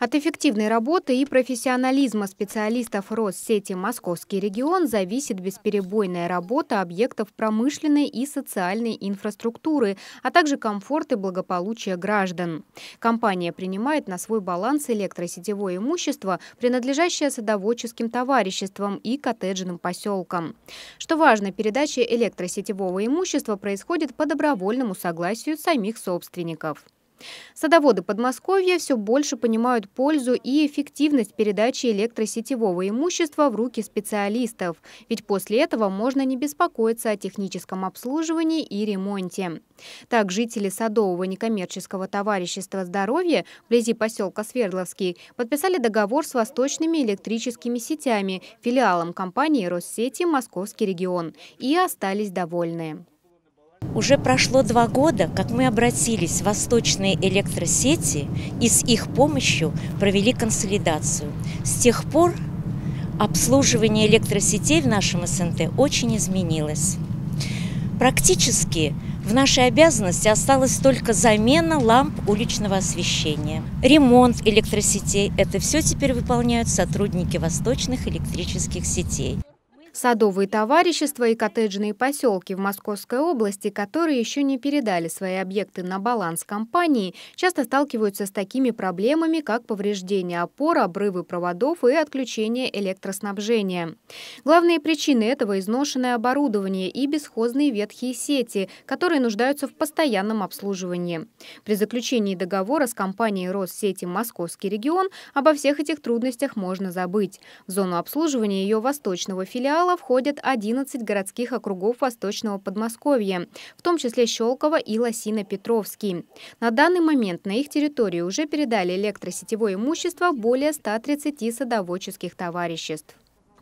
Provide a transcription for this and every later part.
От эффективной работы и профессионализма специалистов Россети «Московский регион» зависит бесперебойная работа объектов промышленной и социальной инфраструктуры, а также комфорт и благополучие граждан. Компания принимает на свой баланс электросетевое имущество, принадлежащее садоводческим товариществам и коттеджным поселкам. Что важно, передача электросетевого имущества происходит по добровольному согласию самих собственников. Садоводы Подмосковья все больше понимают пользу и эффективность передачи электросетевого имущества в руки специалистов, ведь после этого можно не беспокоиться о техническом обслуживании и ремонте. Так, жители Садового некоммерческого товарищества здоровья вблизи поселка Свердловский подписали договор с восточными электрическими сетями, филиалом компании Россети «Московский регион» и остались довольны. Уже прошло два года, как мы обратились в восточные электросети и с их помощью провели консолидацию. С тех пор обслуживание электросетей в нашем СНТ очень изменилось. Практически в нашей обязанности осталась только замена ламп уличного освещения. Ремонт электросетей – это все теперь выполняют сотрудники восточных электрических сетей. Садовые товарищества и коттеджные поселки в Московской области, которые еще не передали свои объекты на баланс компании, часто сталкиваются с такими проблемами, как повреждение опор, обрывы проводов и отключение электроснабжения. Главные причины этого – изношенное оборудование и бесхозные ветхие сети, которые нуждаются в постоянном обслуживании. При заключении договора с компанией Россети «Московский регион» обо всех этих трудностях можно забыть. В зону обслуживания ее восточного филиала квартала входят 11 городских округов Восточного Подмосковья, в том числе Щелково и Лосино-Петровский. На данный момент на их территории уже передали электросетевое имущество более 130 садоводческих товариществ.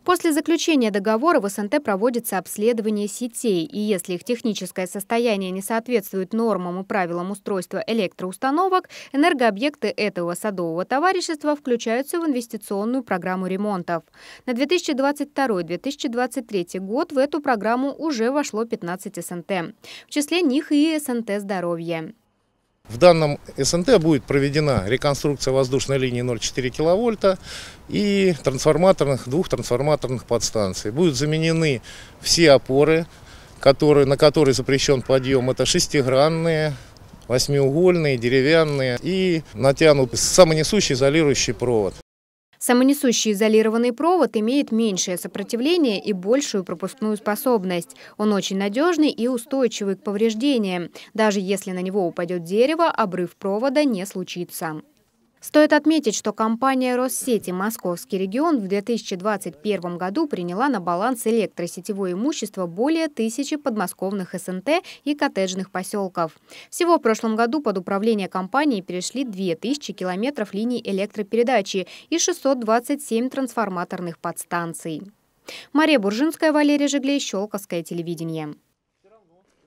После заключения договора в СНТ проводится обследование сетей, и если их техническое состояние не соответствует нормам и правилам устройства электроустановок, энергообъекты этого садового товарищества включаются в инвестиционную программу ремонтов. На 2022-2023 год в эту программу уже вошло 15 СНТ. В числе них и СНТ «Здоровье». В данном СНТ будет проведена реконструкция воздушной линии 0,4 киловольта и трансформаторных, двух трансформаторных подстанций. Будут заменены все опоры, которые, на которые запрещен подъем. Это шестигранные, восьмиугольные, деревянные и натянут самонесущий изолирующий провод. Самонесущий изолированный провод имеет меньшее сопротивление и большую пропускную способность. Он очень надежный и устойчивый к повреждениям. Даже если на него упадет дерево, обрыв провода не случится. Стоит отметить, что компания «Россети» Московский регион в 2021 году приняла на баланс электросетевое имущество более тысячи подмосковных СНТ и коттеджных поселков. Всего в прошлом году под управление компании перешли 2000 километров линий электропередачи и 627 трансформаторных подстанций. Мария Буржинская, Валерия Жиглей, Щелковское телевидение.